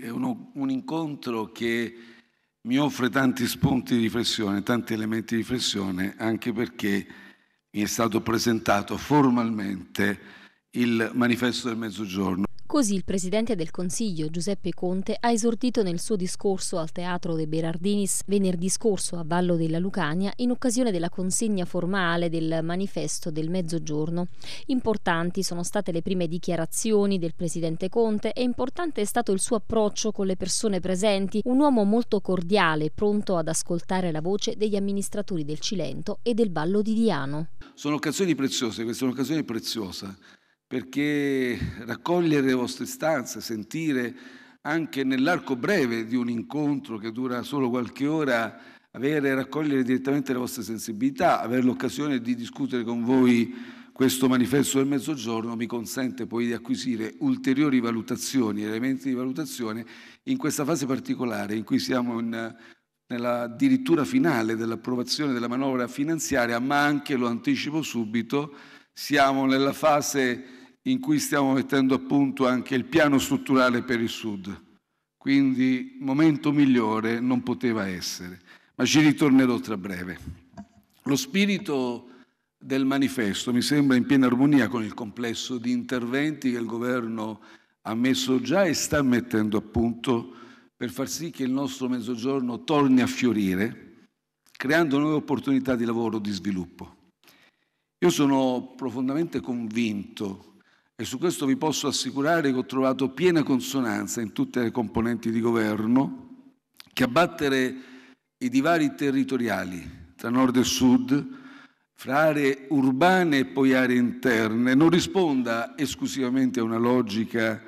è uno, un incontro che mi offre tanti spunti di riflessione, tanti elementi di riflessione, anche perché mi è stato presentato formalmente il manifesto del mezzogiorno. Così il Presidente del Consiglio, Giuseppe Conte, ha esordito nel suo discorso al Teatro De Berardinis venerdì scorso a Vallo della Lucania in occasione della consegna formale del manifesto del mezzogiorno. Importanti sono state le prime dichiarazioni del Presidente Conte e importante è stato il suo approccio con le persone presenti, un uomo molto cordiale, pronto ad ascoltare la voce degli amministratori del Cilento e del Vallo di Diano. Sono occasioni preziose, questa è un'occasione preziosa perché raccogliere le vostre istanze, sentire anche nell'arco breve di un incontro che dura solo qualche ora, avere, raccogliere direttamente le vostre sensibilità, avere l'occasione di discutere con voi questo manifesto del mezzogiorno mi consente poi di acquisire ulteriori valutazioni, elementi di valutazione in questa fase particolare in cui siamo in, nella dirittura finale dell'approvazione della manovra finanziaria, ma anche, lo anticipo subito, siamo nella fase in cui stiamo mettendo a punto anche il piano strutturale per il Sud. Quindi momento migliore non poteva essere, ma ci ritornerò tra breve. Lo spirito del manifesto mi sembra in piena armonia con il complesso di interventi che il governo ha messo già e sta mettendo a punto per far sì che il nostro mezzogiorno torni a fiorire, creando nuove opportunità di lavoro, e di sviluppo. Io sono profondamente convinto e su questo vi posso assicurare che ho trovato piena consonanza in tutte le componenti di governo che abbattere i divari territoriali tra nord e sud, fra aree urbane e poi aree interne, non risponda esclusivamente a una logica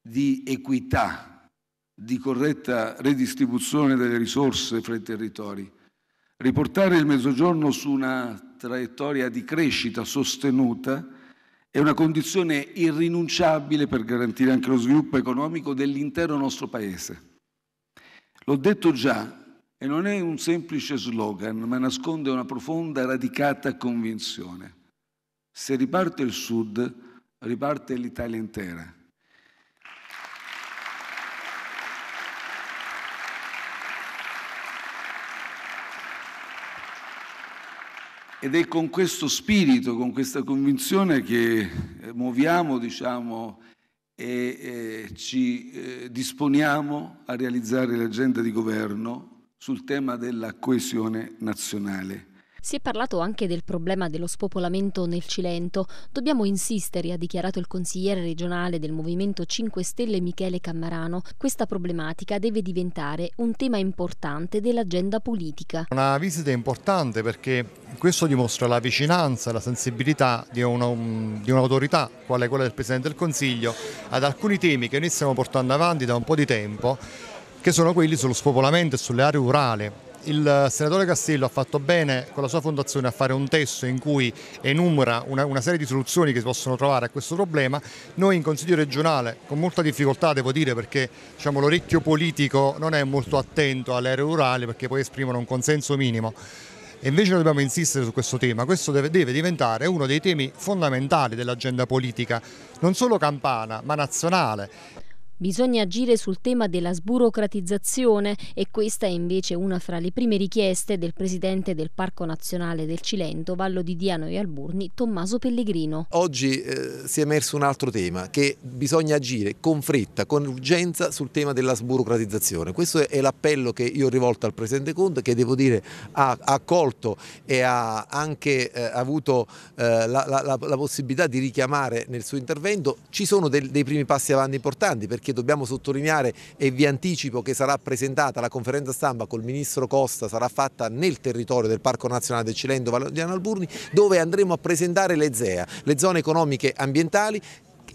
di equità, di corretta redistribuzione delle risorse fra i territori. Riportare il Mezzogiorno su una traiettoria di crescita sostenuta è una condizione irrinunciabile per garantire anche lo sviluppo economico dell'intero nostro Paese. L'ho detto già, e non è un semplice slogan, ma nasconde una profonda, radicata convinzione. Se riparte il Sud, riparte l'Italia intera. Ed è con questo spirito, con questa convinzione che eh, muoviamo, diciamo, e eh, ci eh, disponiamo a realizzare l'agenda di governo sul tema della coesione nazionale. Si è parlato anche del problema dello spopolamento nel Cilento. Dobbiamo insistere, ha dichiarato il consigliere regionale del Movimento 5 Stelle Michele Cammarano. Questa problematica deve diventare un tema importante dell'agenda politica. Una visita importante perché questo dimostra la vicinanza, la sensibilità di, un'autorità quale quella del Presidente del Consiglio ad alcuni temi che noi stiamo portando avanti da un po' di tempo che sono quelli sullo spopolamento e sulle aree rurali il senatore Castillo ha fatto bene con la sua fondazione a fare un testo in cui enumera una, una, serie di soluzioni che si possono trovare a questo problema. Noi in Consiglio regionale, con molta difficoltà devo dire perché diciamo, l'orecchio politico non è molto attento alle aree rurali perché poi esprimono un consenso minimo. E invece noi dobbiamo insistere su questo tema, questo deve, deve diventare uno dei temi fondamentali dell'agenda politica, non solo campana ma nazionale. Bisogna agire sul tema della sburocratizzazione e questa è invece una fra le prime richieste del presidente del Parco Nazionale del Cilento, Vallo di Diano e Alburni, Tommaso Pellegrino. Oggi eh, si è emerso un altro tema, che bisogna agire con fretta, con urgenza sul tema della sburocratizzazione. Questo è l'appello che io ho rivolto al presidente Conte che devo dire ha accolto e ha anche eh, avuto eh, la, la, la, possibilità di richiamare nel suo intervento. Ci sono del, dei primi passi avanti importanti perché perché dobbiamo sottolineare e vi anticipo che sarà presentata la conferenza stampa col ministro Costa, sarà fatta nel territorio del Parco Nazionale del Cilento di Analburni dove andremo a presentare le ZEA, le zone economiche ambientali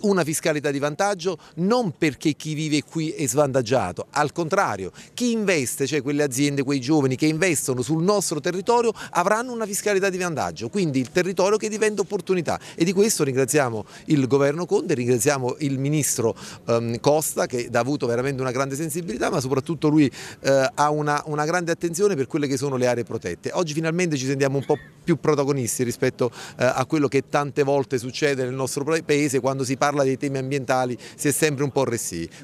una fiscalità di vantaggio non perché chi vive qui è svantaggiato, al contrario, chi investe, cioè quelle aziende, quei giovani che investono sul nostro territorio avranno una fiscalità di vantaggio, quindi il territorio che diventa opportunità e di questo ringraziamo il governo Conte, ringraziamo il ministro ehm, Costa che ha avuto veramente una grande sensibilità ma soprattutto lui eh, ha una, una grande attenzione per quelle che sono le aree protette. Oggi finalmente ci sentiamo un po' più protagonisti rispetto eh, a quello che tante volte succede nel nostro paese quando si parla dei temi ambientali si è sempre un po' resti.